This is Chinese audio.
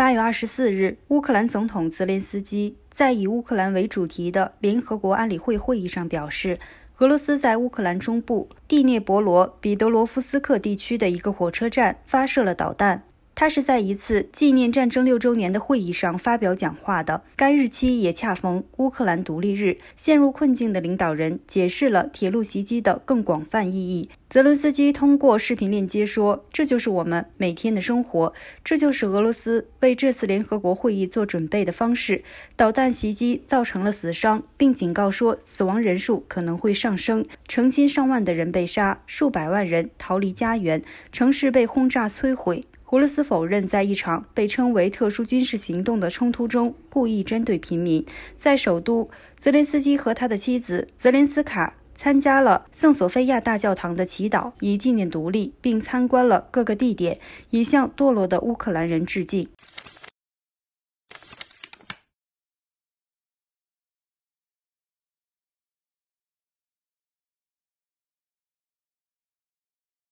八月二十四日，乌克兰总统泽连斯基在以乌克兰为主题的联合国安理会会议上表示，俄罗斯在乌克兰中部第聂伯罗彼得罗夫斯克地区的一个火车站发射了导弹。他是在一次纪念战争六周年的会议上发表讲话的。该日期也恰逢乌克兰独立日。陷入困境的领导人解释了铁路袭击的更广泛意义。泽伦斯基通过视频链接说：“这就是我们每天的生活，这就是俄罗斯为这次联合国会议做准备的方式。”导弹袭击造成了死伤，并警告说死亡人数可能会上升。成千上万的人被杀，数百万人逃离家园，城市被轰炸摧毁。俄罗斯否认在一场被称为“特殊军事行动”的冲突中故意针对平民。在首都，泽连斯基和他的妻子泽林斯卡参加了圣索菲亚大教堂的祈祷，以纪念独立，并参观了各个地点，以向堕落的乌克兰人致敬。